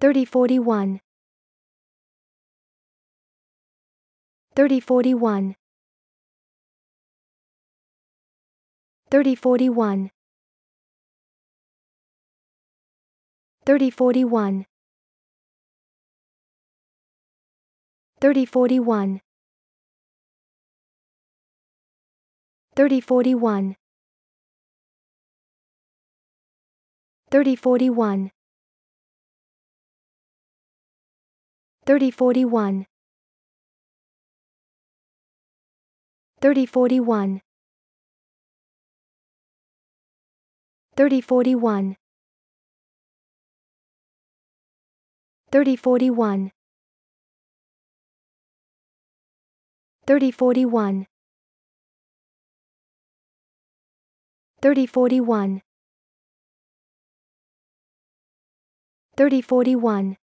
3041 3041 3041 3041 3041 3041 3041 3041 3041 3041 3041 3041 3041 3041